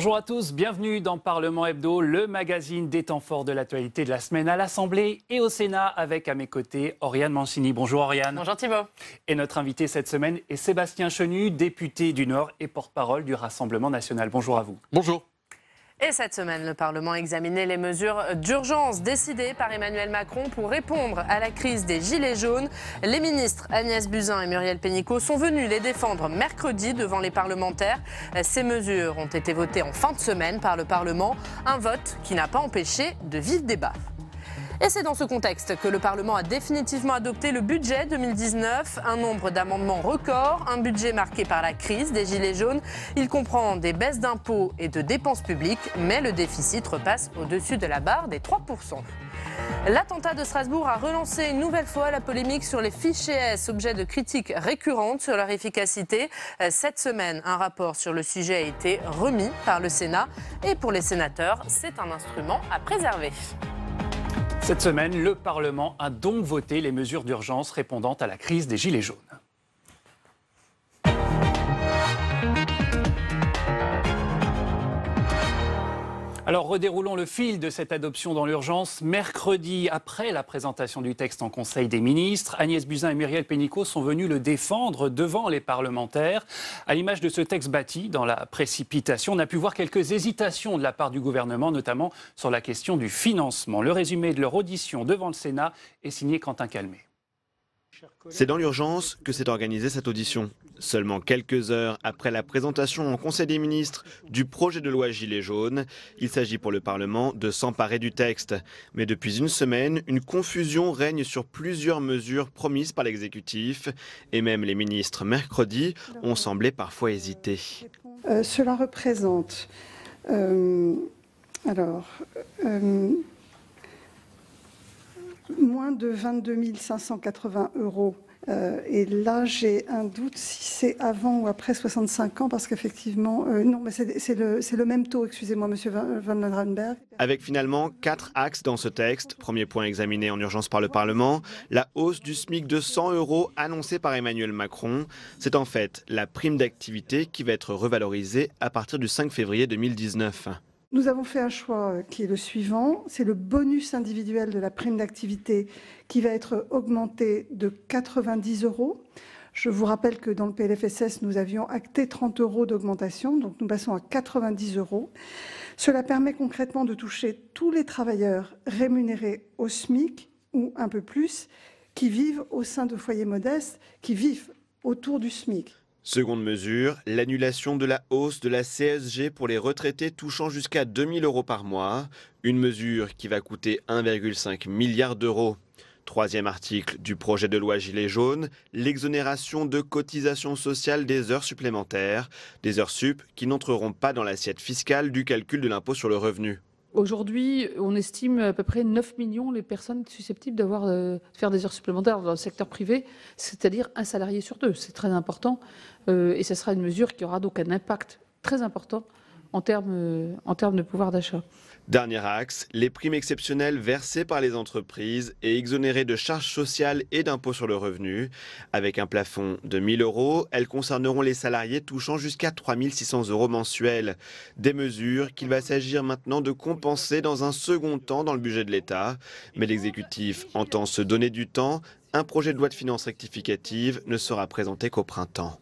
Bonjour à tous, bienvenue dans Parlement Hebdo, le magazine des temps forts de l'actualité de la semaine à l'Assemblée et au Sénat, avec à mes côtés Oriane Mancini. Bonjour Oriane. Bonjour Thibault. Et notre invité cette semaine est Sébastien Chenu, député du Nord et porte-parole du Rassemblement national. Bonjour à vous. Bonjour. Et cette semaine, le Parlement a examiné les mesures d'urgence décidées par Emmanuel Macron pour répondre à la crise des Gilets jaunes. Les ministres Agnès Buzyn et Muriel Pénicaud sont venus les défendre mercredi devant les parlementaires. Ces mesures ont été votées en fin de semaine par le Parlement, un vote qui n'a pas empêché de vifs débats. Et c'est dans ce contexte que le Parlement a définitivement adopté le budget 2019, un nombre d'amendements record, un budget marqué par la crise des Gilets jaunes. Il comprend des baisses d'impôts et de dépenses publiques, mais le déficit repasse au-dessus de la barre des 3%. L'attentat de Strasbourg a relancé une nouvelle fois la polémique sur les fichiers S, objet de critiques récurrentes sur leur efficacité. Cette semaine, un rapport sur le sujet a été remis par le Sénat et pour les sénateurs, c'est un instrument à préserver. Cette semaine, le Parlement a donc voté les mesures d'urgence répondant à la crise des Gilets jaunes. Alors redéroulons le fil de cette adoption dans l'urgence. Mercredi, après la présentation du texte en Conseil des ministres, Agnès Buzyn et Muriel Pénicaud sont venus le défendre devant les parlementaires. À l'image de ce texte bâti dans la précipitation, on a pu voir quelques hésitations de la part du gouvernement, notamment sur la question du financement. Le résumé de leur audition devant le Sénat est signé Quentin Calmet. C'est dans l'urgence que s'est organisée cette audition, seulement quelques heures après la présentation en Conseil des ministres du projet de loi Gilets jaunes. Il s'agit pour le Parlement de s'emparer du texte. Mais depuis une semaine, une confusion règne sur plusieurs mesures promises par l'exécutif. Et même les ministres mercredi ont semblé parfois hésiter. Euh, cela représente... Euh, alors... Euh, moins de 22 580 euros. Euh, et là, j'ai un doute si c'est avant ou après 65 ans, parce qu'effectivement, euh, non, mais c'est le, même taux, excusez-moi, monsieur Van Landenberg. Avec finalement quatre axes dans ce texte. Premier point examiné en urgence par le Parlement, la hausse du SMIC de 100 euros annoncée par Emmanuel Macron. C'est en fait la prime d'activité qui va être revalorisée à partir du 5 février 2019. Nous avons fait un choix euh, qui est le suivant, c'est le bonus individuel de la prime d'activité qui va être augmenté de 90 euros. Je vous rappelle que dans le PLFSS, nous avions acté 30 euros d'augmentation, donc nous passons à 90 euros. Cela permet concrètement de toucher tous les travailleurs rémunérés au SMIC ou un peu plus qui vivent au sein de foyers modestes, qui vivent autour du SMIC. Seconde mesure, l'annulation de la hausse de la CSG pour les retraités touchant jusqu'à 2000 euros par mois, une mesure qui va coûter 1,5 milliard d'euros. Troisième article du projet de loi Gilets jaunes, l'exonération de cotisations sociales des heures supplémentaires, des heures sup qui n'entreront pas dans l'assiette fiscale du calcul de l'impôt sur le revenu. Aujourd'hui, on estime à peu près 9 millions les personnes susceptibles d'avoir euh, de faire des heures supplémentaires dans le secteur privé, c'est-à-dire un salarié sur deux. C'est très important. Euh, et ce sera une mesure qui aura donc un impact très important euh, en termes, de pouvoir d'achat. Dernier axe, les primes exceptionnelles versées par les entreprises et exonérées de charges sociales et d'impôts sur le revenu. Avec un plafond de 1000 euros, elles concerneront les salariés touchant jusqu'à 3600 euros mensuels. Des mesures qu'il va s'agir maintenant de compenser dans un second temps dans le budget de l'État. Mais l'exécutif entend se donner du temps. Un projet de loi de finances rectificative ne sera présenté qu'au printemps.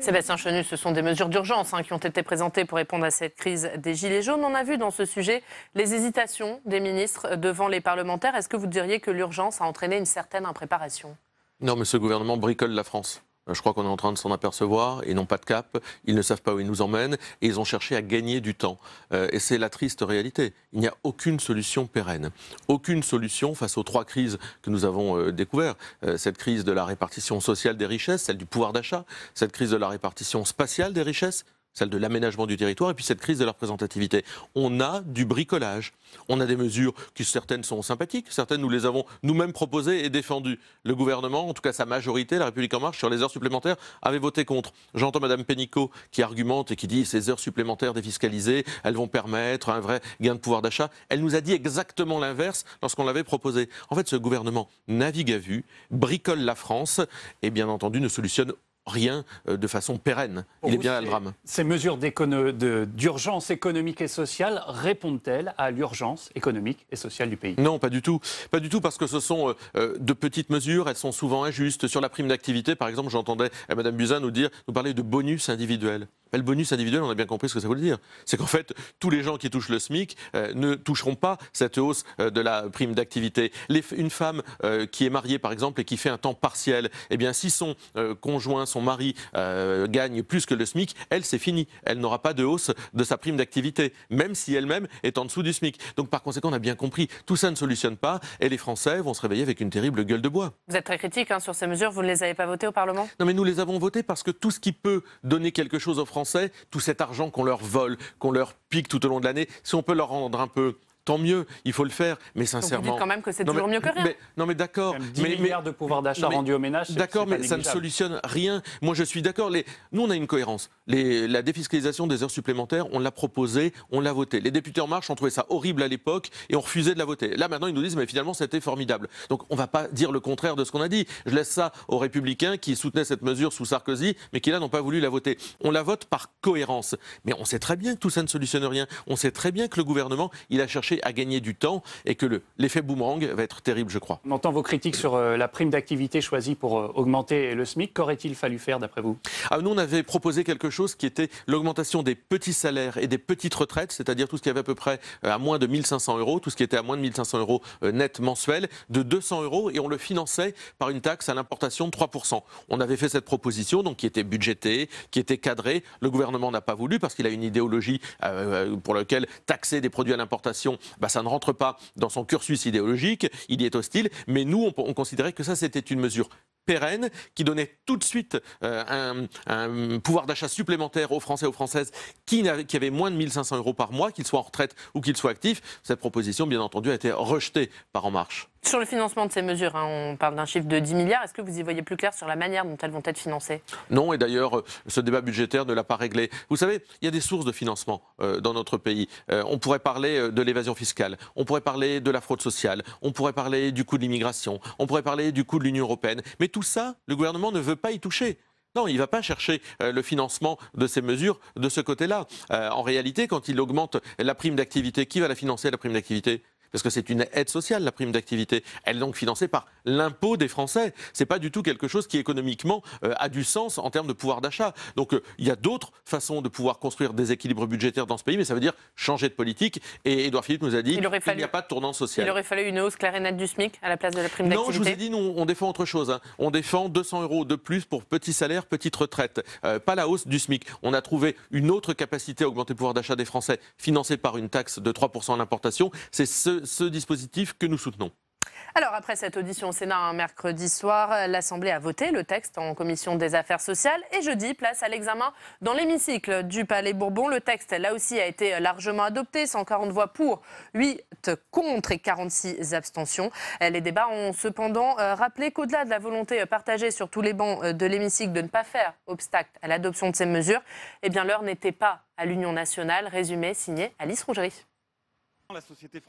Sébastien Chenu, ce sont des mesures d'urgence hein, qui ont été présentées pour répondre à cette crise des Gilets jaunes. On a vu dans ce sujet les hésitations des ministres devant les parlementaires. Est-ce que vous diriez que l'urgence a entraîné une certaine impréparation Non, mais ce gouvernement bricole la France. Euh, je crois qu'on est en train de s'en apercevoir. Ils n'ont pas de cap, ils ne savent pas où ils nous emmènent et ils ont cherché à gagner du temps. Euh, et c'est la triste réalité. Il n'y a aucune solution pérenne, aucune solution face aux trois crises que nous avons euh, découvertes. cette crise de la répartition sociale des richesses, celle du pouvoir d'achat, cette crise de la répartition spatiale des richesses, celle de l'aménagement du territoire, et puis cette crise de la représentativité. On a du bricolage. On a des mesures qui, certaines sont sympathiques, certaines nous les avons nous-mêmes proposées et défendues. Le gouvernement, en tout cas sa majorité, La République En Marche, sur les heures supplémentaires, avait voté contre. J'entends Mme Pénicaud qui argumente et qui dit ces heures supplémentaires défiscalisées, elles vont permettre un vrai gain de pouvoir d'achat. Elle nous a dit exactement l'inverse lorsqu'on l'avait proposé. En fait, ce gouvernement navigue à vue, bricole la France, et bien entendu ne solutionne rien euh, de façon pérenne. Il est bien le drame. Ces mesures d'urgence économique et sociale répondent-elles à l'urgence économique et sociale du pays Non, pas du tout. Pas du tout parce que ce sont euh, euh, de petites mesures, elles sont souvent injustes. Sur la prime d'activité, par exemple, j'entendais Mme Buzyn nous dire, nous parler de bonus individuel. le bonus individuel, on a bien compris ce que ça voulait dire. C'est qu'en fait, tous les gens qui touchent le SMIC ne toucheront pas cette hausse de la prime d'activité. Une femme qui est mariée, par exemple, et qui fait un temps partiel, eh bien, si son conjoint, son mari euh, gagne plus que le SMIC, elle, c'est fini. Elle n'aura pas de hausse de sa prime d'activité, même si elle-même est en dessous du SMIC. Donc par conséquent, on a bien compris, tout ça ne solutionne pas et les Français vont se réveiller avec une terrible gueule de bois. Vous êtes très critique hein, sur ces mesures, vous ne les avez pas votées au Parlement Non mais nous les avons votées parce que tout ce qui peut donner quelque chose aux Français, tout cet argent qu'on leur vole, qu'on leur pique tout au long de l'année, si on peut leur rendre un peu tant mieux, il faut le faire, mais sincèrement. vous dites quand même que c'est toujours mieux que rien. Mais, non, mais d'accord. mais, de pouvoir d'achat rendu D'accord, mais ça ne solutionne rien. Moi, je suis d'accord. Nous, on a une cohérence. Les... La défiscalisation des heures supplémentaires, on l'a proposée, on l'a votée. Les députés En Marche ont trouvé ça horrible à l'époque et ont refusé de la voter. Là, maintenant, ils nous disent, mais finalement, c'était formidable. Donc, on ne va pas dire le contraire de ce qu'on a dit. Je laisse ça aux Républicains qui soutenaient cette mesure sous Sarkozy, mais qui, là, n'ont pas voulu la voter. On la vote par cohérence. Mais on sait très bien que tout ça ne solutionne rien. On sait très bien que le gouvernement, il a cherché à gagner du temps et que l'effet boomerang va être terrible, je crois. On entend vos critiques sur euh, la prime d'activité choisie pour euh, augmenter le SMIC. Qu'aurait-il fallu faire d'après vous ah, Nous, on avait proposé quelque chose qui était l'augmentation des petits salaires et des petites retraites, c'est-à-dire tout ce qui avait à peu près euh, à moins de 1500 euros, tout ce qui était à moins de 1500 euros net mensuel, de 200 euros et on le finançait par une taxe à l'importation de 3%. On avait fait cette proposition, donc qui était budgétée, qui était cadrée. Le gouvernement n'a pas voulu parce qu'il a une idéologie pour laquelle taxer des produits à l'importation, bah, ça ne rentre pas dans son cursus idéologique, il y est hostile, mais nous, on, considérait que ça, c'était une mesure pérenne, qui donnait tout de suite euh, un, pouvoir d'achat supplémentaire aux Français et aux Françaises qui, qui avaient moins de 1500 euros par mois, qu'ils soient en retraite ou qu'ils soient actifs. Cette proposition, bien entendu, a été rejetée par En Marche. Sur le financement de ces mesures, hein, on parle d'un chiffre de 10 milliards. Est-ce que vous y voyez plus clair sur la manière dont elles vont être financées Non, et d'ailleurs, euh, ce débat budgétaire ne l'a pas réglé. Vous savez, il y a des sources de financement euh, dans notre pays. Euh, on pourrait parler de l'évasion fiscale, on pourrait parler de la fraude sociale, on pourrait parler du coût de l'immigration, on pourrait parler du coût de l'Union européenne. Mais tout ça, le gouvernement ne veut pas y toucher. Non, il ne va pas chercher le financement de ces mesures de ce côté-là. en réalité, quand il augmente la prime d'activité, qui va la financer, la prime d'activité parce que c'est une aide sociale, la prime d'activité. Elle est donc financée par l'impôt des Français. C'est pas du tout quelque chose qui économiquement euh, a du sens en termes de pouvoir d'achat. Donc euh, il y a d'autres façons de pouvoir construire des équilibres budgétaires dans ce pays, mais ça veut dire changer de politique. Et Edouard Philippe nous a dit qu'il n'y a pas de tournant social. Il aurait fallu une hausse claire et nette du SMIC à la place de la prime d'activité. Non, je vous ai dit, non, on défend autre chose. Hein. On défend 200 euros de plus pour petit salaire, petite retraite. Euh, pas la hausse du SMIC. On a trouvé une autre capacité à augmenter le pouvoir d'achat des Français, financée par une taxe de 3% à l'importation. C'est ce ce, dispositif que nous soutenons. Alors, après cette audition au Sénat mercredi soir, l'Assemblée a voté le texte en commission des affaires sociales et jeudi, place à l'examen dans l'hémicycle du Palais Bourbon. Le texte, là aussi, a été largement adopté 140 voix pour, 8 contre et 46 abstentions. Les débats ont cependant euh, rappelé qu'au-delà de la volonté partagée sur tous les bancs euh, de l'hémicycle de ne pas faire obstacle à l'adoption de ces mesures, eh bien, l'heure n'était pas à l'Union nationale. Résumé signé Alice Rougerie.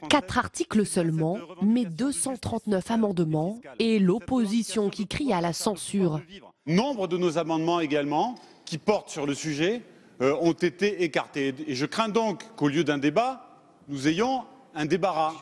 Quatre articles seulement, mais 239 amendements et l'opposition qui crie à la censure. Nombre de nos amendements également, qui portent sur le sujet, euh, ont été écartés. Et je crains donc qu'au lieu d'un débat, nous ayons un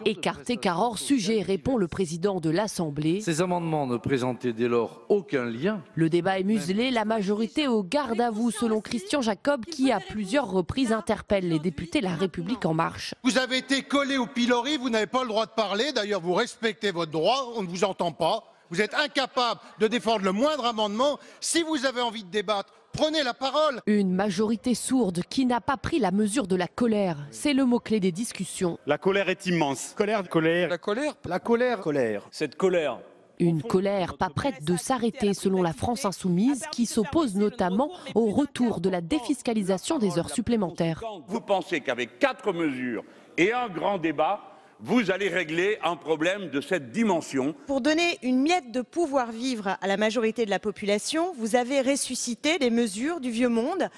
Écarté car hors sujet, répond le président de l'Assemblée. Ces amendements ne présentaient dès lors aucun lien. Le débat est muselé, la majorité au garde à vous, selon Christian Jacob, qui à plusieurs reprises interpelle les députés La République En Marche. Vous avez été collé au pilori, vous n'avez pas le droit de parler, d'ailleurs vous respectez votre droit, on ne vous entend pas. Vous êtes incapable de défendre le moindre amendement. Si vous avez envie de débattre, Prenez la parole Une majorité sourde qui n'a pas pris la mesure de la colère. C'est le mot-clé des discussions. La colère est immense. Colère, colère. La colère. La colère. Colère. Cette colère. Une colère pas prête de s'arrêter selon la France insoumise qui s'oppose notamment au retour de la défiscalisation des heures supplémentaires. Vous pensez qu'avec quatre mesures et un grand débat, vous allez régler un problème de cette dimension. Pour donner une miette de pouvoir vivre à la majorité de la population, vous avez ressuscité les mesures du vieux monde,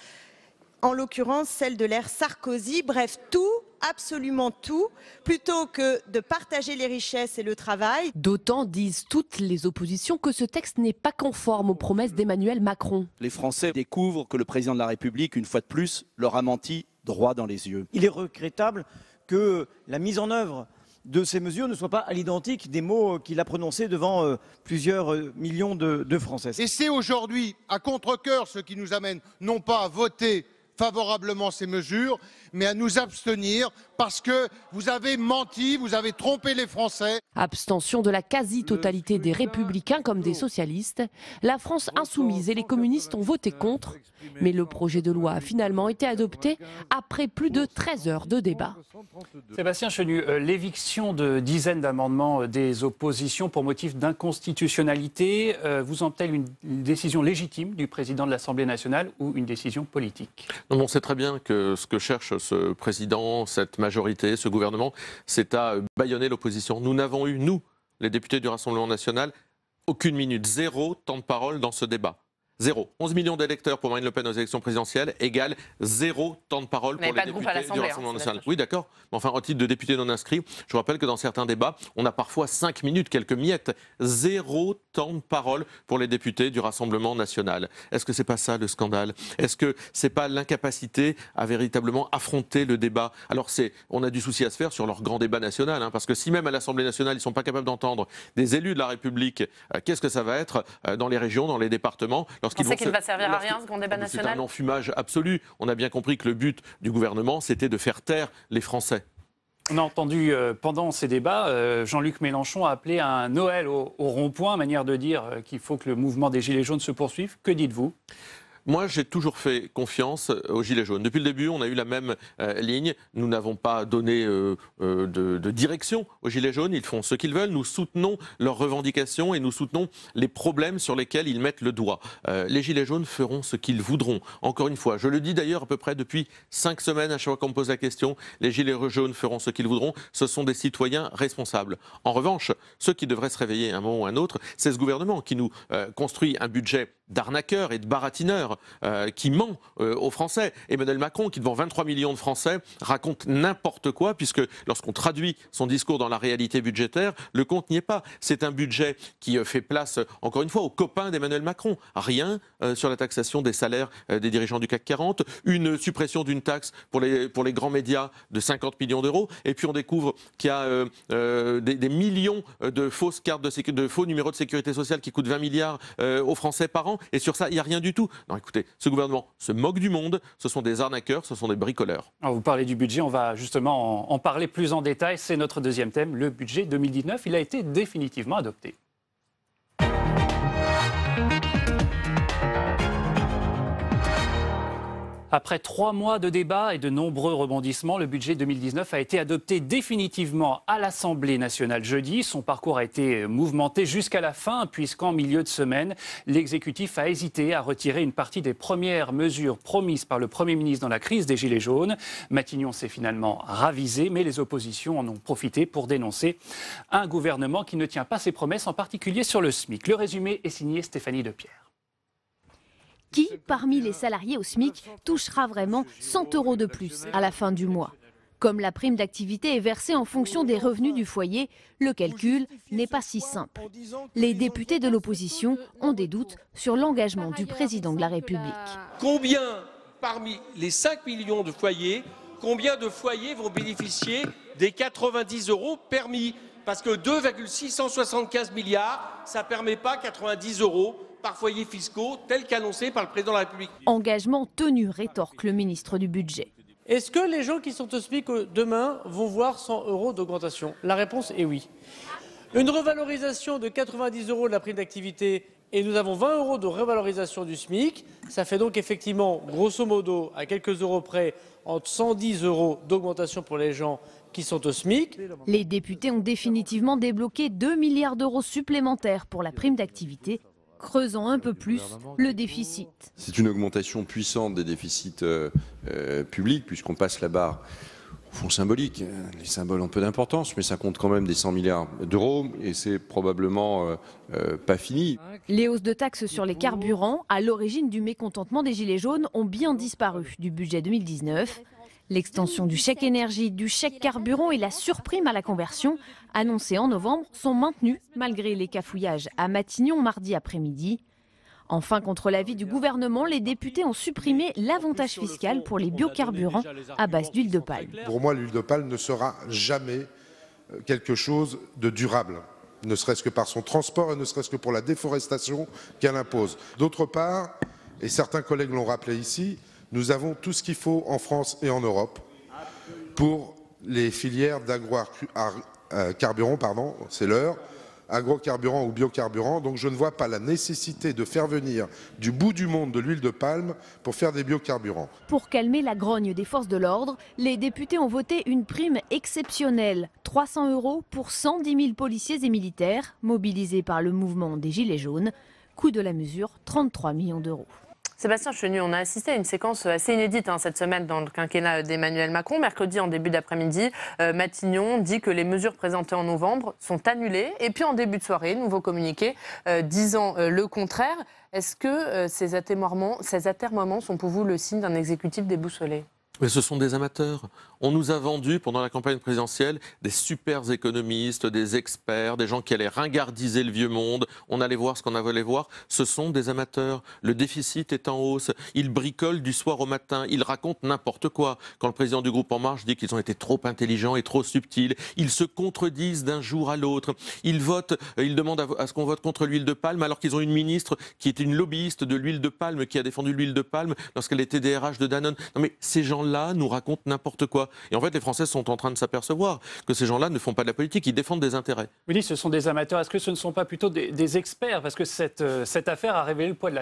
en l'occurrence celles de l'ère Sarkozy, bref, tout absolument tout plutôt que de partager les richesses et le travail. D'autant disent toutes les oppositions que ce texte n'est pas conforme aux promesses d'Emmanuel Macron. Les Français découvrent que le président de la République, une fois de plus, leur a menti droit dans les yeux. Il est regrettable que la mise en œuvre de ces mesures ne soient pas à l'identique des mots euh, qu'il a prononcés devant euh, plusieurs euh, millions de, de Français. Et c'est aujourd'hui à contre-coeur ce qui nous amène non pas à voter favorablement ces mesures, mais à nous abstenir parce que vous avez menti, vous avez trompé les Français. Abstention de la quasi-totalité des républicains comme des socialistes. La France insoumise et les communistes ont voté contre, mais le projet de loi a finalement été adopté après plus de 13 heures de débat. Sébastien Chenu, euh, l'éviction de dizaines d'amendements euh, des oppositions pour motif d'inconstitutionnalité euh, vous en telle une décision légitime du président de l'Assemblée nationale ou une décision politique on sait très bien que ce que cherche ce président, cette majorité, ce gouvernement, c'est à baïonner l'opposition. Nous n'avons eu, nous, les députés du Rassemblement national, aucune minute, zéro temps de parole dans ce débat zéro. 11 millions d'électeurs pour Marine Le Pen aux élections présidentielles égale zéro temps de parole pour les députés du Rassemblement hein, national. Oui, d'accord. Mais enfin, au titre de député non inscrit, je rappelle que dans certains débats, on a parfois 5 minutes, quelques miettes. Zéro temps de parole pour les députés du Rassemblement national. Est-ce que c'est pas ça le scandale Est-ce que c'est pas l'incapacité à véritablement affronter le débat Alors, c'est, on a du souci à se faire sur leur grand débat national, hein, parce que si même à l'Assemblée nationale, ils ne sont pas capables d'entendre des élus de la République, euh, qu'est-ce que ça va être euh, dans les régions, dans les départements vous qu'il ne va servir à rien ce grand débat national. Ah, c'est un enfumage absolu. On a bien compris que le but du gouvernement, c'était de faire taire les Français. On a entendu euh, pendant ces débats euh, Jean-Luc Mélenchon a appelé à un Noël au, rond-point, manière de dire euh, qu'il faut que le mouvement des Gilets jaunes se poursuive. Que dites-vous moi, j'ai toujours fait confiance euh, aux Gilets jaunes. Depuis le début, on a eu la même euh, ligne. Nous n'avons pas donné euh, de, direction aux Gilets jaunes. Ils font ce qu'ils veulent. Nous soutenons leurs revendications et nous soutenons les problèmes sur lesquels ils mettent le doigt. les Gilets jaunes feront ce qu'ils voudront. Encore une fois, je le dis d'ailleurs à peu près depuis cinq semaines, à chaque fois qu'on me pose la question, les Gilets jaunes feront ce qu'ils voudront. Ce sont des citoyens responsables. En revanche, ceux qui devraient se réveiller un moment ou un autre, c'est ce gouvernement qui nous construit un budget d'arnaqueurs et de baratineurs euh, qui ment euh, aux Français. Emmanuel Macron, qui devant 23 millions de Français, raconte n'importe quoi, puisque lorsqu'on traduit son discours dans la réalité budgétaire, le compte n'y est pas. C'est un budget qui euh, fait place, encore une fois, aux copains d'Emmanuel Macron. Rien sur la taxation des salaires des dirigeants du CAC 40, une suppression d'une taxe pour les, pour les grands médias de 50 millions d'euros, et puis on découvre qu'il y a des, millions de fausses cartes, de, de, faux numéros de sécurité sociale qui coûtent 20 milliards aux Français par an et sur ça, il n'y a rien du tout. Non, écoutez, ce gouvernement se moque du monde, ce sont des arnaqueurs, ce sont des bricoleurs. vous parlez du budget, on va justement en parler plus en détail. C'est notre deuxième thème, le budget 2019. Il a été définitivement adopté. Après trois mois de débats et de nombreux rebondissements, le budget 2019 a été adopté définitivement à l'Assemblée nationale jeudi. Son parcours a été mouvementé jusqu'à la fin, puisqu'en milieu de semaine, l'exécutif a hésité à retirer une partie des premières mesures promises par le Premier ministre dans la crise des Gilets jaunes. Matignon s'est finalement ravisé, mais les oppositions en ont profité pour dénoncer un gouvernement qui ne tient pas ses promesses, en particulier sur le SMIC. Le résumé est signé Stéphanie Depierre. Qui, parmi les salariés au SMIC, touchera vraiment 100 euros de plus à la fin du mois comme la prime d'activité est versée en fonction des revenus du foyer, le calcul n'est pas si simple. Les députés de l'opposition ont des doutes sur l'engagement du président de la République. Combien parmi les 5 millions de foyers, combien de foyers vont bénéficier des 90 euros permis Parce que 2,675 milliards, ça ne permet pas 90 euros par foyers fiscaux, tel qu'annoncé par le président de la République. Engagement tenu, rétorque le ministre du Budget. Est-ce que les gens qui sont au SMIC euh, demain vont voir 100 euros d'augmentation La réponse est oui. Une revalorisation de 90 euros de la prime d'activité et nous avons 20 euros de revalorisation du SMIC. Ça fait donc effectivement, grosso modo, à quelques euros près, entre 110 euros d'augmentation pour les gens qui sont au SMIC. Les députés ont définitivement débloqué 2 milliards d'euros supplémentaires pour la prime d'activité creusant un peu plus le déficit. C'est une augmentation puissante des déficits euh, euh, publics, puisqu'on passe la barre au fond symbolique. Euh, les symboles ont peu d'importance, mais ça compte quand même des 100 milliards d'euros, et c'est probablement pas fini. Les hausses de taxes sur les carburants, à l'origine du mécontentement des Gilets jaunes, ont bien disparu du budget 2019. L'extension du chèque énergie, du chèque carburant et la surprime à la conversion, annoncée en novembre, sont maintenues malgré les cafouillages à Matignon mardi après-midi. Enfin, contre l'avis du gouvernement, les députés ont supprimé l'avantage fiscal pour les biocarburants à base d'huile de palme. Pour moi, l'huile de palme ne sera jamais euh, quelque chose de durable ne serait-ce que par son transport et ne serait-ce que pour la déforestation qu'elle impose. D'autre part, et certains collègues l'ont rappelé ici, nous avons tout ce qu'il faut en France et en Europe pour les filières d'agrocarburant, pardon, c'est l'heure, agrocarburant ou biocarburant. Donc je ne vois pas la nécessité de faire venir du bout du monde de l'huile de palme pour faire des biocarburants. Pour calmer la grogne des forces de l'ordre, les députés ont voté une prime exceptionnelle, 300 euros pour 110 000 policiers et militaires mobilisés par le mouvement des Gilets jaunes. Coût de la mesure, 33 millions d'euros. Sébastien Chenu, on a assisté à une séquence assez inédite hein, cette semaine dans le quinquennat d'Emmanuel Macron. Mercredi, en début d'après-midi, euh, Matignon dit que les mesures présentées en novembre sont annulées. Et puis en début de soirée, nouveau communiqué euh, disant euh, le contraire. Est-ce que ces, ces atermoiements sont pour vous le signe d'un exécutif déboussolé mais ce sont des amateurs. On nous a vendu pendant la campagne présidentielle des super économistes, des experts, des gens qui allaient ringardiser le vieux monde. On allait voir ce qu'on allait voir. Ce sont des amateurs. Le déficit est en hausse. Ils bricolent du soir au matin. Ils racontent n'importe quoi. Quand le président du groupe En Marche dit qu'ils ont été trop intelligents et trop subtils, ils se contredisent d'un jour à l'autre. Ils votent, euh, ils demandent à ce qu'on vote contre l'huile de palme alors qu'ils ont une ministre qui est une lobbyiste de l'huile de palme, qui a défendu l'huile de palme lorsqu'elle était DRH de Danone. Non mais ces gens là nous racontent n'importe quoi. Et en fait, les Français sont en train de s'apercevoir que ces gens-là ne font pas de la politique, ils défendent des intérêts. Oui, dites ce sont des amateurs. Est-ce que ce ne sont pas plutôt des, experts Parce que euh, cette, affaire a révélé le poids de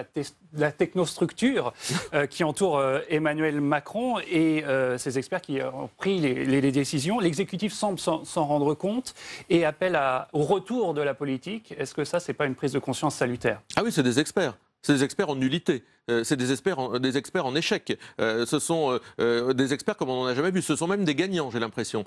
la, technostructure euh, qui entoure euh, Emmanuel Macron et ces experts qui ont pris les, décisions. L'exécutif semble s'en rendre compte et appelle au retour de la politique. Est-ce que ça, n'est pas une prise de conscience salutaire Ah oui, c'est des experts c'est des experts en nullité. Euh, c'est des experts en, des experts en échec. Euh, ce sont euh, des experts comme on n'en a jamais vu. Ce sont même des gagnants, j'ai l'impression.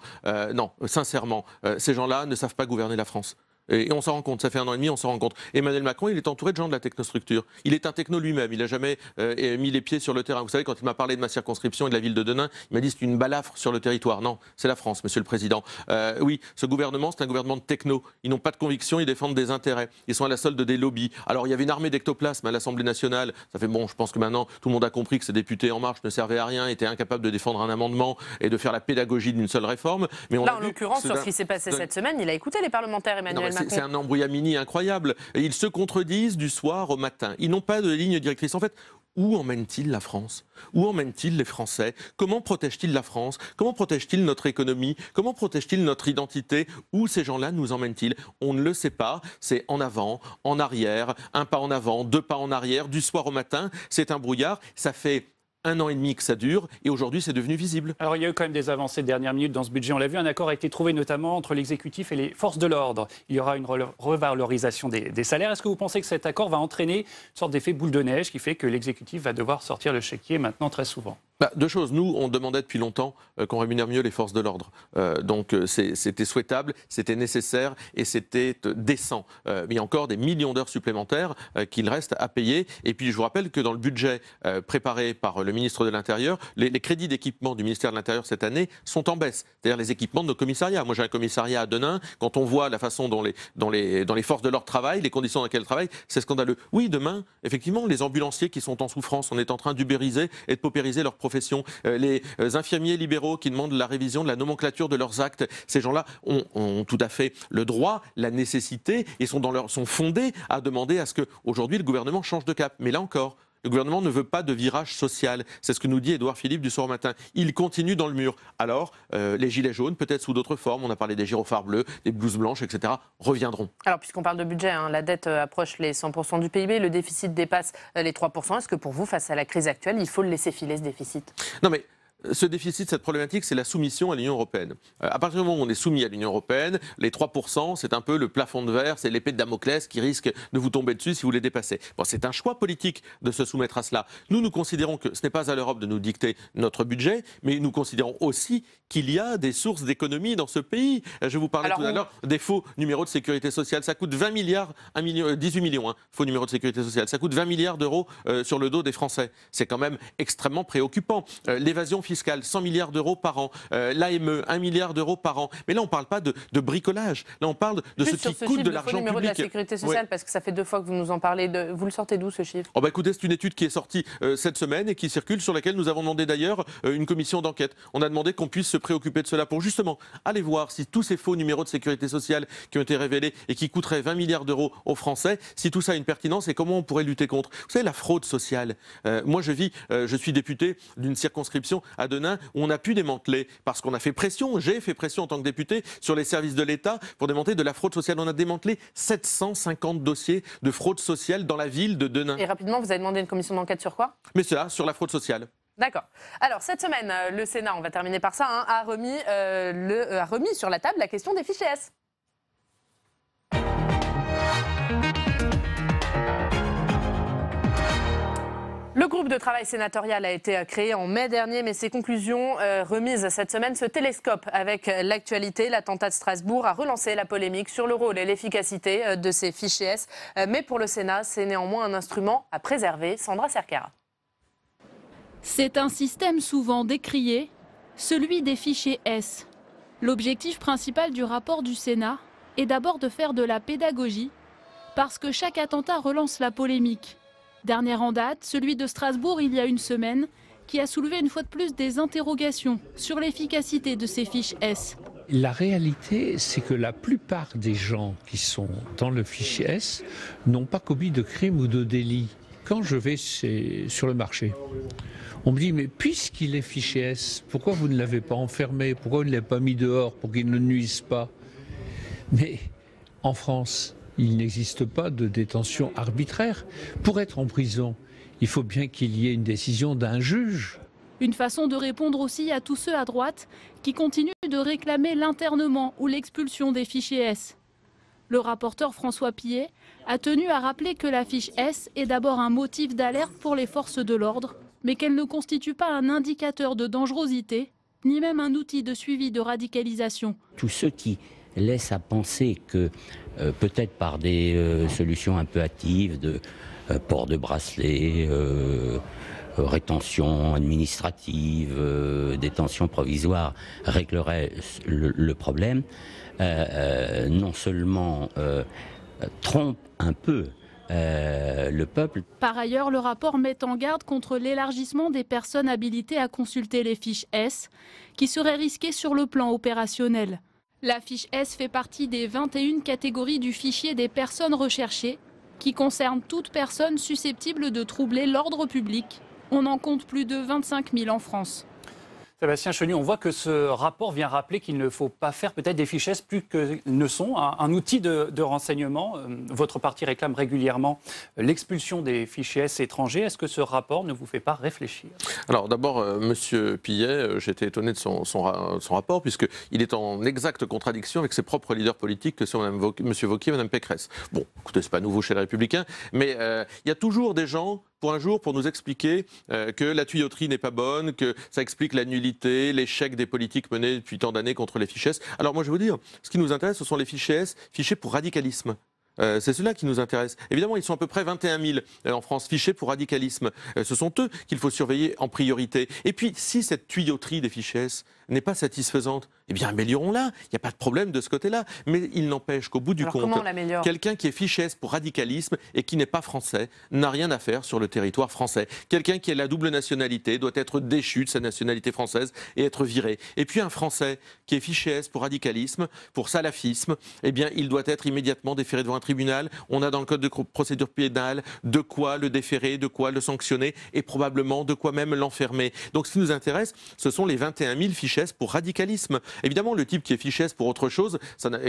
non, sincèrement, ces gens-là ne savent pas gouverner la France. Et, on s'en rend compte, ça fait un an et demi, on s'en rend compte. Emmanuel Macron, il est entouré de gens de la technostructure. Il est un techno lui-même, il n'a jamais euh, mis les pieds sur le terrain. Vous savez, quand il m'a parlé de ma circonscription et de la ville de Denain, il m'a dit c'est une balafre sur le territoire. Non, c'est la France, monsieur le Président. Euh, oui, ce gouvernement, c'est un gouvernement de techno. Ils n'ont pas de conviction, ils défendent des intérêts. Ils sont à la solde des lobbies. Alors, il y avait une armée d'ectoplasmes à l'Assemblée nationale. Ça fait bon, je pense que maintenant, tout le monde a compris que ces députés En Marche ne servaient à rien, étaient incapables de défendre un amendement et de faire la pédagogie d'une seule réforme. Mais Là, en l'occurrence, sur ce qui s'est passé cette semaine, il a écouté les parlementaires, Emmanuel c'est un embrouillamini incroyable. ils se contredisent du soir au matin. Ils n'ont pas de ligne directrice. En fait, où emmènent-ils la France Où emmènent-ils les Français Comment protège-t-il la France Comment protège-t-il notre économie Comment protège-t-il notre identité Où ces gens-là nous emmènent-ils On ne le sait pas. C'est en avant, en arrière, un pas en avant, deux pas en arrière, du soir au matin. C'est un brouillard. Ça fait un an et demi que ça dure, et aujourd'hui c'est devenu visible. Alors il y a eu quand même des avancées de dernière minute dans ce budget, on l'a vu, un accord a été trouvé notamment entre l'exécutif et les forces de l'ordre. Il y aura une revalorisation des, salaires. Est-ce que vous pensez que cet accord va entraîner une sorte d'effet boule de neige qui fait que l'exécutif va devoir sortir le chéquier maintenant très souvent bah, deux choses. Nous, on demandait depuis longtemps euh, qu'on rémunère mieux les forces de l'ordre. Euh, donc euh, c'était souhaitable, c'était nécessaire et c'était décent. mais il y a encore des millions d'heures supplémentaires qu'il reste à payer. Et puis je vous rappelle que dans le budget préparé par le ministre de l'Intérieur, les, crédits d'équipement du ministère de l'Intérieur cette année sont en baisse. C'est-à-dire les équipements de nos commissariats. Moi, j'ai un commissariat à Denain. Quand on voit la façon dont les, les, forces de leur travail, les conditions dans lesquelles elles travaillent, c'est scandaleux. Oui, demain, effectivement, les ambulanciers qui sont en souffrance, on est en train d'ubériser et de paupériser leur profession. Euh, les euh, infirmiers libéraux qui demandent la révision de la nomenclature de leurs actes, ces gens-là ont, tout à fait le droit, la nécessité et sont, sont fondés à demander à ce que aujourd'hui le gouvernement change de cap. Mais là encore, le gouvernement ne veut pas de virage social. C'est ce que nous dit Édouard Philippe du soir au matin. Il continue dans le mur. Alors, euh, les gilets jaunes, peut-être sous d'autres formes, on a parlé des gyrophares bleus, des blouses blanches, etc., reviendront. Alors, puisqu'on parle de budget, hein, la dette euh, approche les 100% du PIB, le déficit dépasse euh, les 3%. Est-ce que pour vous, face à la crise actuelle, il faut le laisser filer, ce déficit Non, mais ce déficit, cette problématique, c'est la soumission à l'Union européenne. Euh, à partir du moment où on est soumis à l'Union européenne, les 3%, c'est un peu le plafond de verre, c'est l'épée de Damoclès qui risque de vous tomber dessus si vous les dépassez. Bon, c'est un choix politique de se soumettre à cela. Nous, nous considérons que ce n'est pas à l'Europe de nous dicter notre budget, mais nous considérons aussi qu'il y a des sources d'économie dans ce pays. Euh, je vous parlais tout à l'heure des faux numéros de sécurité sociale. Ça coûte 20 milliards, million, 18 euh, millions, hein, faux numéros de sécurité sociale. Ça coûte 20 milliards d'euros sur le dos des Français. C'est quand même extrêmement préoccupant. L'évasion fiscale fiscal 100 milliards d'euros par an, euh, l'AME, 1 milliard d'euros par an. Mais là, on ne parle pas de, de, bricolage. Là, on parle de ce qui coûte de l'argent public. de la sécurité sociale, parce que ça fait deux fois que vous nous en parlez. De... Vous le sortez d'où ce chiffre oh bah Écoutez, c'est une étude qui est sortie euh, cette semaine et qui circule, sur laquelle nous avons demandé d'ailleurs euh, une commission d'enquête. On a demandé qu'on puisse se préoccuper de cela pour justement aller voir si tous ces faux numéros de sécurité sociale qui ont été révélés et qui coûteraient 20 milliards d'euros aux Français, si tout ça a une pertinence et comment on pourrait lutter contre. Vous savez, la fraude sociale. moi, je vis, je suis député d'une circonscription à à Denain, on a pu démanteler, parce qu'on a fait pression, j'ai fait pression en tant que député sur les services de l'État pour démanteler de la fraude sociale. On a démantelé 750 dossiers de fraude sociale dans la ville de Denain. Et rapidement, vous avez demandé une commission d'enquête sur quoi Mais cela, sur la fraude sociale. D'accord. Alors cette semaine, euh, le Sénat, on va terminer par ça, hein, a, remis, euh, le, euh, a remis sur la table la question des fichiers S. Le groupe de travail sénatorial a été créé en mai dernier, mais ses conclusions euh, remises cette semaine se télescopent avec l'actualité. L'attentat de Strasbourg a relancé la polémique sur le rôle et l'efficacité euh, de ces fichiers S. Euh, mais pour le Sénat, c'est néanmoins un instrument à préserver. Sandra Cercara. C'est un système souvent décrié, celui des fichiers S. L'objectif principal du rapport du Sénat est d'abord de faire de la pédagogie, parce que chaque attentat relance la polémique. Dernière en date, celui de Strasbourg il y a une semaine, qui a soulevé une fois de plus des interrogations sur l'efficacité de ces fiches S. La réalité, c'est que la plupart des gens qui sont dans le fichier S n'ont pas commis de crime ou de délit. Quand je vais sur le marché, on me dit, mais puisqu'il est fiché S, pourquoi vous ne l'avez pas enfermé Pourquoi vous ne l'avez pas mis dehors pour qu'il ne nuise pas Mais en France, il n'existe pas de détention arbitraire. Pour être en prison, il faut bien qu'il y ait une décision d'un juge. Une façon de répondre aussi à tous ceux à droite qui continuent de réclamer l'internement ou l'expulsion des fichiers S. Le rapporteur François Pillet a tenu à rappeler que la fiche S est d'abord un motif d'alerte pour les forces de l'ordre, mais qu'elle ne constitue pas un indicateur de dangerosité, ni même un outil de suivi de radicalisation. Tous ceux qui laisse à penser que euh, peut-être par des euh, solutions un peu hâtives de euh, port de bracelet, rétention administrative, détention provisoire réglerait le, problème, non seulement trompe un peu le peuple. Par ailleurs, le rapport met en garde contre l'élargissement des personnes habilitées à consulter les fiches S, qui seraient risquées sur le plan opérationnel. La fiche S fait partie des 21 catégories du fichier des personnes recherchées, qui concerne toute personne susceptible de troubler l'ordre public. On en compte plus de 25 000 en France. Sébastien Chenu, on voit que ce rapport vient rappeler qu'il ne faut pas faire peut-être des fichesses plus que ne sont hein, un, outil de, renseignement. Euh, votre parti réclame régulièrement l'expulsion des S étrangers. Est-ce que ce rapport ne vous fait pas réfléchir Alors d'abord, M. Euh, Monsieur Pillet, euh, j'étais étonné de son, rapport puisqu'il est en exacte contradiction avec ses propres leaders politiques que sont M. Vauquier et Mme Pécresse. Bon, écoutez, n'est pas nouveau chez les Républicains, mais il y a toujours des gens un jour pour nous expliquer euh, que la tuyauterie n'est pas bonne, que ça explique la nullité, l'échec des politiques menées depuis tant d'années contre les fichiers Alors moi je vais vous dire, ce qui nous intéresse, ce sont les fichiers fichées pour radicalisme. Euh, c'est cela qui nous intéresse. Évidemment, ils sont à peu près 21 000 euh, en France fichés pour radicalisme. ce sont eux qu'il faut surveiller en priorité. Et puis, si cette tuyauterie des fichiers n'est pas satisfaisante, eh bien améliorons-la. Il n'y a pas de problème de ce côté-là. Mais il n'empêche qu'au bout du compte, quelqu'un qui est S pour radicalisme et qui n'est pas français n'a rien à faire sur le territoire français. Quelqu'un qui a la double nationalité doit être déchu de sa nationalité française et être viré. Et puis un Français qui est fiché S pour radicalisme, pour salafisme, eh bien il doit être immédiatement déféré devant un tribunal. On a dans le code de procédure pénale de quoi le déférer, de quoi le sanctionner et probablement de quoi même l'enfermer. Donc ce qui nous intéresse, ce sont les 21 000 fichés pour radicalisme. Évidemment, le type qui est fichesse pour autre chose,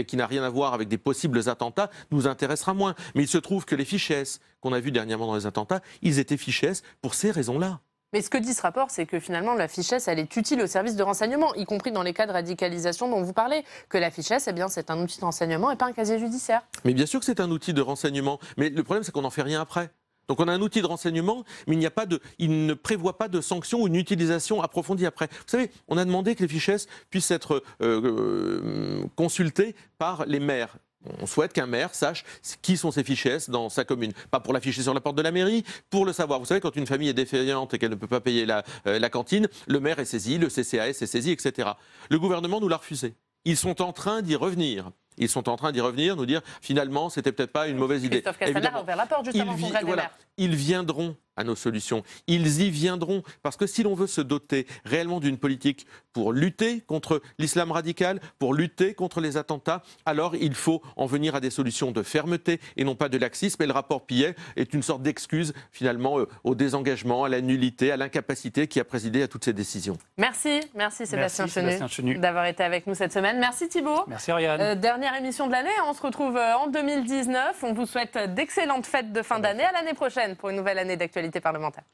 qui n'a rien à voir avec des possibles attentats, nous intéressera moins. Mais il se trouve que les fichesses qu'on a vues dernièrement dans les attentats, ils étaient fichesses pour ces raisons-là. Mais ce que dit ce rapport, c'est que finalement, la fichesse, elle est utile au service de renseignement, y compris dans les cas de radicalisation dont vous parlez. Que la fichesse, eh bien, c'est un outil de renseignement et pas un casier judiciaire. Mais bien sûr que c'est un outil de renseignement. Mais le problème, c'est qu'on n'en fait rien après. Donc on a un outil de renseignement, mais il, il ne prévoit pas de sanctions ou une utilisation approfondie après. Vous savez, on a demandé que les fiches puissent être euh, euh, consultées par les maires. On souhaite qu'un maire sache qui sont ces fiches dans sa commune. Pas pour l'afficher sur la porte de la mairie, pour le savoir. Vous savez, quand une famille est défaillante et qu'elle ne peut pas payer la, euh, la cantine, le maire est saisi, le CCAS est saisi, etc. Le gouvernement nous l'a refusé. Ils sont en train d'y revenir. Ils sont en train d'y revenir, nous dire finalement, c'était peut-être pas une mauvaise idée. Christophe Castaner a ouvert la porte au Congrès des voilà, Ils viendront à nos solutions. Ils y viendront parce que si l'on veut se doter réellement d'une politique pour lutter contre l'islam radical, pour lutter contre les attentats, alors il faut en venir à des solutions de fermeté et non pas de laxisme. Et le rapport Pillet est une sorte d'excuse finalement euh, au désengagement, à la nullité, à l'incapacité qui a présidé à toutes ces décisions. Merci, merci Sébastien, Chenu, d'avoir été avec nous cette semaine. Merci Thibault. Merci Ariane. Euh, dernière émission de l'année, on se retrouve euh, en 2019. On vous souhaite d'excellentes fêtes de fin d'année. À l'année prochaine pour une nouvelle année d'actualité parlementaire.